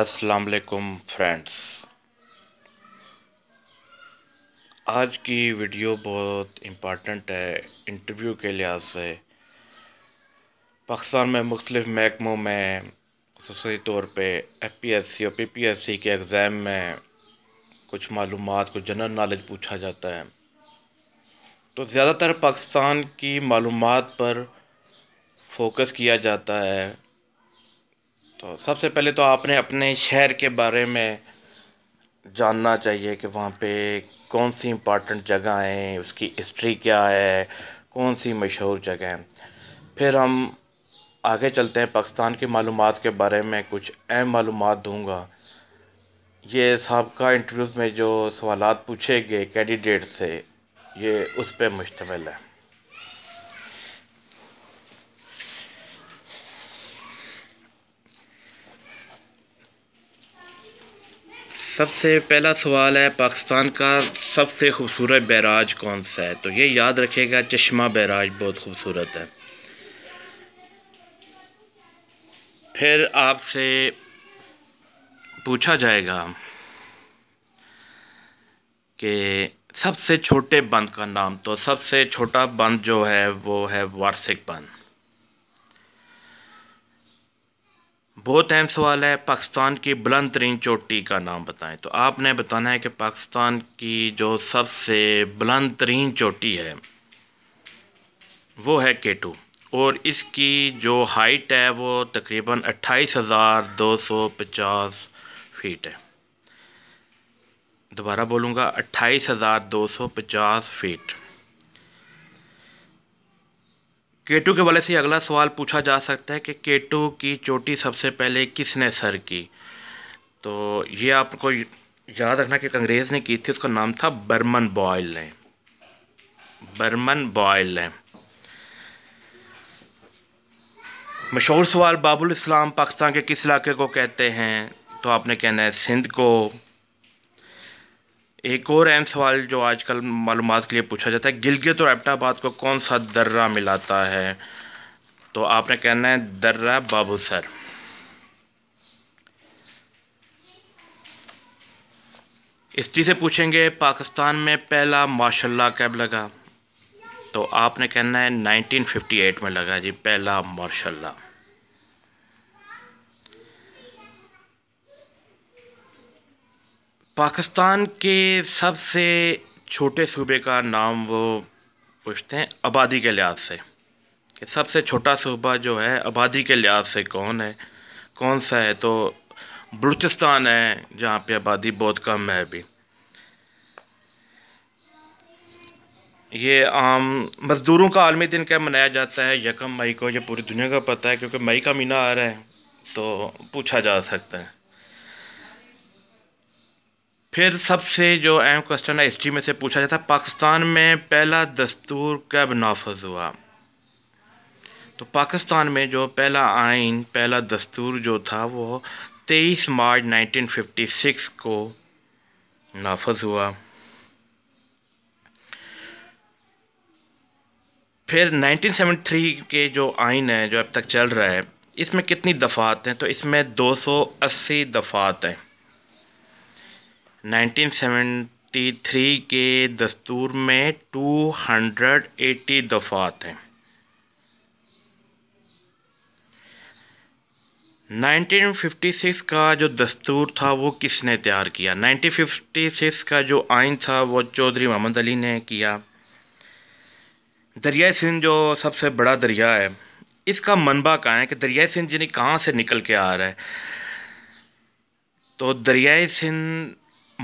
अस्सलाम वालेकुम फ्रेंड्स आज की वीडियो बहुत इम्पॉर्टेंट है इंटरव्यू के लिहाज से पाकिस्तान में मुख्तलिफ महकमों में खसूसी तौर पर एफ पी एस सी और पी पी एस सी के एग्ज़ाम में कुछ मालूम को जनरल नॉलेज पूछा जाता है तो ज़्यादातर पाकिस्तान की मालूम पर फोकस किया जाता है तो सबसे पहले तो आपने अपने शहर के बारे में जानना चाहिए कि वहाँ पे कौन सी इम्पॉर्टेंट जगह हैं उसकी हिस्ट्री क्या है कौन सी मशहूर जगह हैं फिर हम आगे चलते हैं पाकिस्तान की मालूम के बारे में कुछ अहम मालूम दूँगा ये सबका इंटरव्यू में जो सवाल पूछे गए कैंडिडेट से ये उस पर मुश्तमिल है सबसे पहला सवाल है पाकिस्तान का सबसे खूबसूरत बैराज कौन सा है तो ये याद रखेगा चश्मा बैराज बहुत खूबसूरत है फिर आपसे पूछा जाएगा कि सबसे छोटे बंद का नाम तो सबसे छोटा बंद जो है वो है वार्षिक बंद बहुत अहम सवाल है पाकिस्तान की बुलंद तरीन चोटी का नाम बताएं तो आपने बताना है कि पाकिस्तान की जो सबसे बुलंद तरीन चोटी है वो है केटू और इसकी जो हाइट है वो तकरीबन अट्ठाईस हज़ार दो सौ पचास फीट है दोबारा बोलूँगा अट्ठाईस हज़ार दो सौ पचास फीट केटू के वाले से अगला सवाल पूछा जा सकता है कि केटू की चोटी सबसे पहले किसने सर की तो ये आपको याद रखना कि अंग्रेज़ ने की थी उसका नाम था बर्मन बॉयल ने बर्मन बॉयल ने मशहूर सवाल बाबुल इस्लाम पाकिस्तान के किस इलाके को कहते हैं तो आपने कहना है सिंध को एक और अहम सवाल जो आजकल मालूम के लिए पूछा जाता है गिलगित और एबटाबाद को कौन सा दर्रा मिलाता है तो आपने कहना है दर्रा बाबू सर इसी से पूछेंगे पाकिस्तान में पहला माशाल्लाह कब लगा तो आपने कहना है 1958 में लगा जी पहला माशाल्लाह पाकिस्तान के सबसे छोटे सूबे का नाम वो पूछते हैं आबादी के लिहाज से कि सबसे छोटा सूबा जो है आबादी के लिहाज से कौन है कौन सा है तो बलूचिस्तान है जहाँ पे आबादी बहुत कम है अभी ये आम मज़दूरों का आलमी दिन क्या मनाया जाता है यकम मई को ये पूरी दुनिया का पता है क्योंकि मई का महीना आ रहा है तो पूछा जा सकता है फिर सबसे जो अहम क्वेश्चन है हिस्ट्री में से पूछा जाता है पाकिस्तान में पहला दस्तूर कब नाफज हुआ तो पाकिस्तान में जो पहला आइन पहला दस्तूर जो था वो 23 मार्च 1956 को नाफज हुआ फिर 1973 के जो आइन है जो अब तक चल रहा है इसमें कितनी दफ़ात हैं तो इसमें 280 दफ़ात हैं 1973 के दस्तूर में 280 दफ़ात हैं 1956 का जो दस्तूर था वो किसने तैयार किया 1956 का जो आइन था वो चौधरी मोहम्मद अली ने किया दरिया सिंध जो सबसे बड़ा दरिया है इसका मनबा कहाँ है कि दरिया सिंध जिन्हें कहाँ से निकल के आ रहा है तो दरियाए सिंध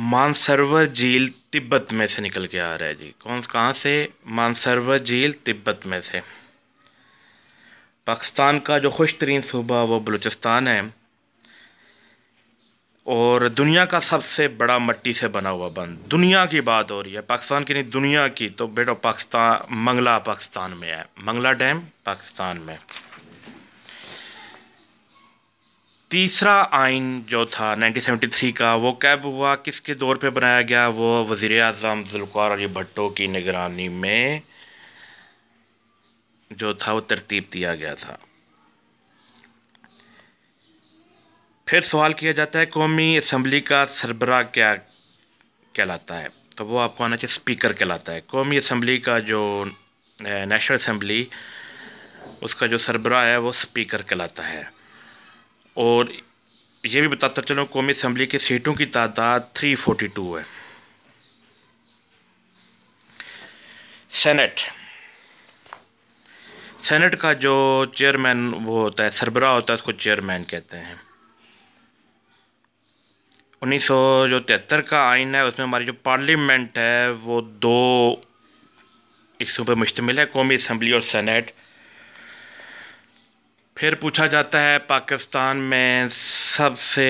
मानसरोवर झील तिब्बत में से निकल के आ रहा है जी कौन कहाँ से मानसरोवर झील तिब्बत में से पाकिस्तान का जो खुश तरीन सूबा वो बलूचिस्तान है और दुनिया का सबसे बड़ा मट्टी से बना हुआ बंद दुनिया की बात हो रही है पाकिस्तान की नहीं दुनिया की तो बेटा पाकिस्तान मंगला पाकिस्तान में है मंगला डैम पाकिस्तान में तीसरा आइन जो था 1973 का वो कब हुआ किसके दौर पे बनाया गया वो वज़ी अजम जुल्कार अली भट्टो की निगरानी में जो था वो तरतीब दिया गया था फिर सवाल किया जाता है कौमी असम्बली का सरबरा क्या कहलाता है तो वो आपको आना चाहिए स्पीकर कहलाता है कौमी असम्बली का जो नेशनल असम्बली उसका जो सरबरा है वो स्पीकर कहलाता है और ये भी बताता चलूँ कौमी असम्बली की सीटों की तादाद 342 है सेनेट सेनेट का जो चेयरमैन वो होता है सरबरा होता है उसको चेयरमैन कहते हैं उन्नीस सौ जो तिहत्तर का आइन है उसमें हमारी जो पार्लियामेंट है वो दो हिस्सों पर मुश्तमिल है कौमी असम्बली और सेनेट फिर पूछा जाता है पाकिस्तान में सबसे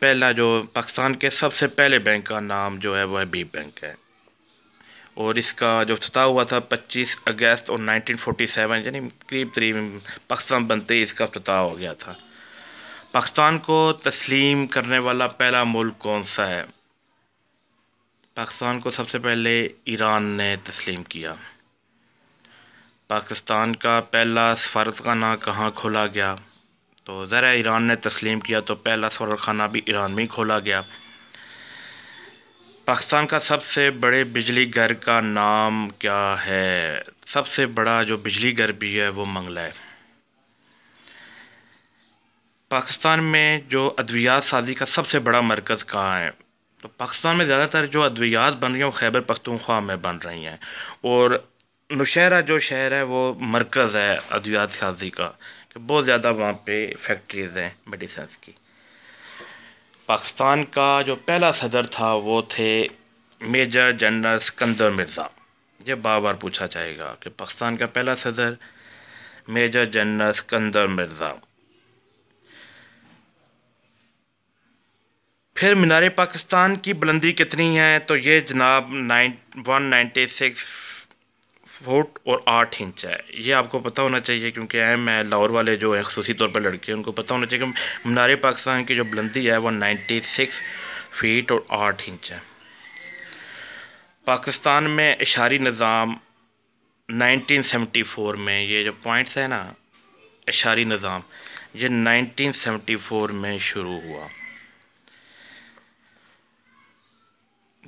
पहला जो पाकिस्तान के सबसे पहले बैंक का नाम जो है वह बी बैंक है और इसका जो अफ्ताह हुआ था 25 अगस्त और 1947 यानी करीब करीब पाकिस्तान बनते ही इसका अफ्ताह हो गया था पाकिस्तान को तस्लीम करने वाला पहला मुल्क कौन सा है पाकिस्तान को सबसे पहले ईरान ने तस्लीम किया पाकिस्तान का पहला सफारतखाना कहाँ खोला गया तो ज़रा ईरान ने तस्लीम किया तो पहला सफारतखाना भी ईरान में ही खोला गया पाकिस्तान का सबसे बड़े बिजली घर का नाम क्या है सबसे बड़ा जो बिजली घर भी है वो मंगला है पाकिस्तान में जो अद्वियात साजी का सबसे बड़ा मरकज़ कहाँ है तो पाकिस्तान में ज़्यादातर जो अद्वियात बन रही हैं वो खैबर पख्तूनख्वा में बन रही हैं और नौशहरा जो शहर है वो मरकज़ है अद्वियात साजी का कि बहुत ज़्यादा वहाँ पे फैक्ट्रीज़ हैं मेडिसन्स की पाकिस्तान का जो पहला सदर था वो थे मेजर जनरल सिकंदर मिर्ज़ा ये बार बार पूछा जाएगा कि पाकिस्तान का पहला सदर मेजर जनरल सिकंदर मिर्ज़ा फिर मीनार पाकिस्तान की बुलंदी कितनी है तो ये जनाब nine one ninety six foot और आठ इंच है ये आपको पता होना चाहिए क्योंकि अहम है लाहौर वाले जो है खसूसी तौर पर लड़के उनको पता होना चाहिए कि मनारे पाकिस्तान की जो बुलंदी है वो नाइन्टी सिक्स फीट और आठ इंच है पाकिस्तान में इशारी निज़ाम नाइनटीन सेवेंटी फोर में ये जो पॉइंट्स है ना इशारी निज़ाम ये नाइनटीन सेवेंटी फोर में शुरू हुआ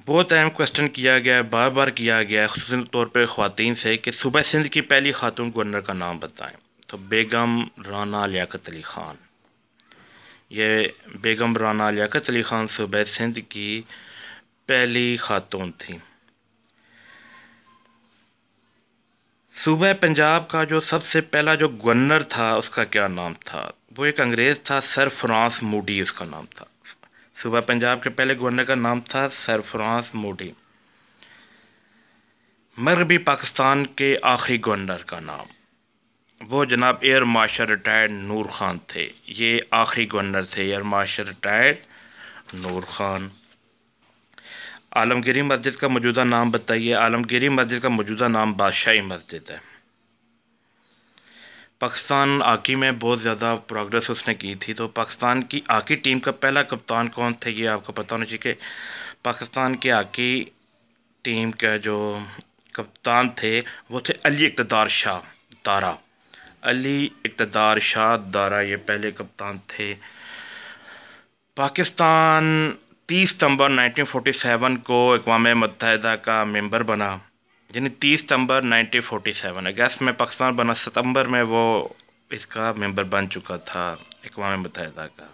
बहुत अहम क्वेश्चन किया गया है बार बार किया गया है खूस तौर पर ख़वान से कि सुबह सिंध की पहली खातून गवर्नर का नाम बताएं तो बेगम राना लियाकत अली ख़ान ये बेगम राना लियाकत अली ख़ान सूबह सिंध की पहली खातून थी सूबह पंजाब का जो सबसे पहला जो गवर्नर था उसका क्या नाम था वो एक अंग्रेज़ था सर फ्रांस मूडी उसका नाम था सुबह पंजाब के पहले गवर्नर का नाम था सरफराज मोडी मगरबी पाकिस्तान के आखिरी गवर्नर का नाम वो जनाब air marshal retired Noor Khan थे ये आखिरी गवर्नर थे air marshal retired Noor Khan Alamgiri Masjid का मौजूदा नाम बताइए आलमगिरी मस्जिद का मौजूदा नाम बादशाही मस्जिद है पाकिस्तान आकी में बहुत ज़्यादा प्रोग्रेस उसने की थी तो पाकिस्तान की आकी टीम का पहला कप्तान कौन थे ये आपको पता होना चाहिए कि पाकिस्तान के आकी टीम के जो कप्तान थे वो थे अली इकतदार शाह दारा अली इकतदार शाह दारा ये पहले कप्तान थे पाकिस्तान 30 सितंबर 1947 को अकवा मतहदा का मेंबर बना यानी तीस सितंबर 1947 अगस्त में पाकिस्तान बना सितंबर में वो इसका मेंबर बन चुका था अकवा मुतहदा का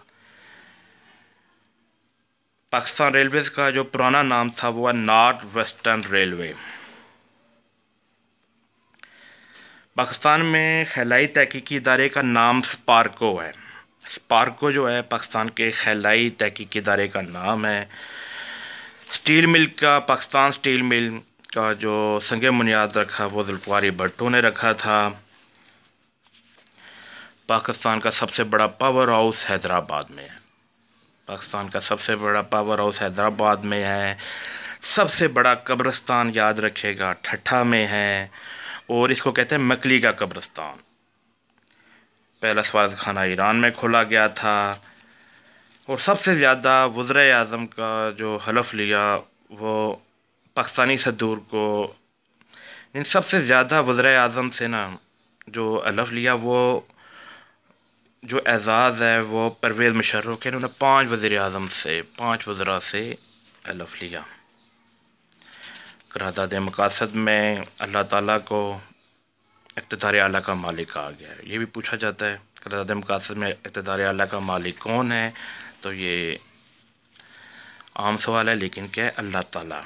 पाकिस्तान रेलवे का जो पुराना नाम था वो है नॉर्थ वेस्टर्न रेलवे पाकिस्तान में खलाई तहकीकी इदारे का नाम स्पार्को है स्पार्को जो है पाकिस्तान के खलाई तहकीकी इदारे का नाम है स्टील मिल का पाकिस्तान स्टील मिल का जो संग बुनियाद रखा वो जुल्फारी भट्टो ने रखा था पाकिस्तान का सबसे बड़ा पावर हाउस हैदराबाद में है पाकिस्तान का सबसे बड़ा पावर हाउस हैदराबाद में है सबसे बड़ा कब्रस्तान याद रखेगा ठट्ठा में है और इसको कहते हैं मकली का कब्रस्तान पहला स्वाद खाना ईरान में खोला गया था और सबसे ज़्यादा वज्र अजम का जो हलफ लिया वो पाकिस्तानी सदूर को इन सबसे ज़्यादा वज्र अजम से ना जो अलफ लिया वो जो एजाज़ है वो परवेज़ मुशर्र है इन्होंने पाँच वज़र अजम से पाँच वज्रा से अलफ लिया करारदाद मकासद में अल्लाह ताली को इकतदार अला का मालिक आ गया है ये भी पूछा जाता है करारदाद मकासद में इकतदार अला का मालिक कौन है तो ये आम सवाल है लेकिन क्या है अल्लाह ताली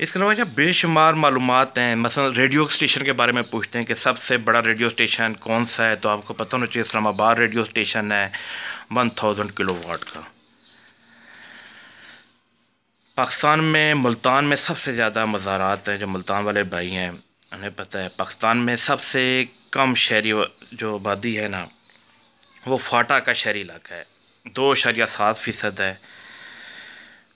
इसके अलावा जब बेशुमार मालूम हैं मसल रेडियो स्टेशन के बारे में पूछते हैं कि सबसे बड़ा रेडियो स्टेशन कौन सा है तो आपको पता होना चाहिए इस्लामाबाद रेडियो स्टेशन है वन थाउजेंड किलो वाट का पाकिस्तान में मुल्तान में सबसे ज़्यादा मज़ारात हैं जो मुल्तान वाले भाई हैं उन्हें पता है पाकिस्तान में सबसे कम शहरी जो आबादी है ना वो फाटा का शहरी इलाका है दो शरिया सात फ़ीसद है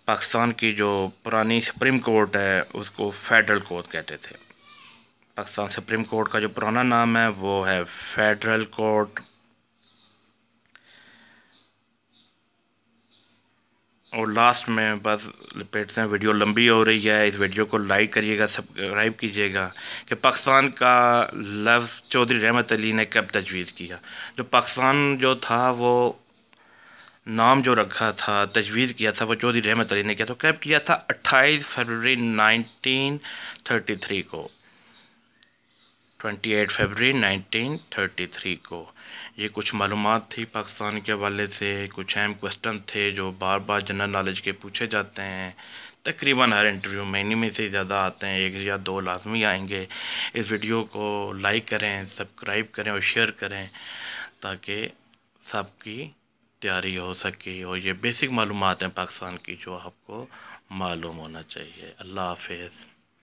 पाकिस्तान की जो पुरानी सुप्रीम कोर्ट है उसको फेडरल कोर्ट कहते थे पाकिस्तान सुप्रीम कोर्ट का जो पुराना नाम है वो है फेडरल कोर्ट और लास्ट में बस लपेटते हैं वीडियो लंबी हो रही है इस वीडियो को लाइक करिएगा सब्सक्राइब कीजिएगा कि पाकिस्तान का लफ्ज़ चौधरी रहमत अली ने कब तजवीज़ किया जो पाकिस्तान जो था वो नाम जो रखा था तजवीज़ किया था वो चौधरी रहमत अली ने किया तो कब किया था 28 फरवरी 1933 को 28 फरवरी 1933 को ये कुछ मालूम थी पाकिस्तान के हवाले से कुछ अहम क्वेश्चन थे जो बार बार जनरल नॉलेज के पूछे जाते हैं तकरीबन हर इंटरव्यू में इन्हीं में से ज़्यादा आते हैं एक या दो लाजमी आएंगे इस वीडियो को लाइक करें सब्सक्राइब करें और शेयर करें ताकि सबकी तैयारी हो सके और ये बेसिक मालूम हैं पाकिस्तान की जो आपको मालूम होना चाहिए अल्लाह हाफिज़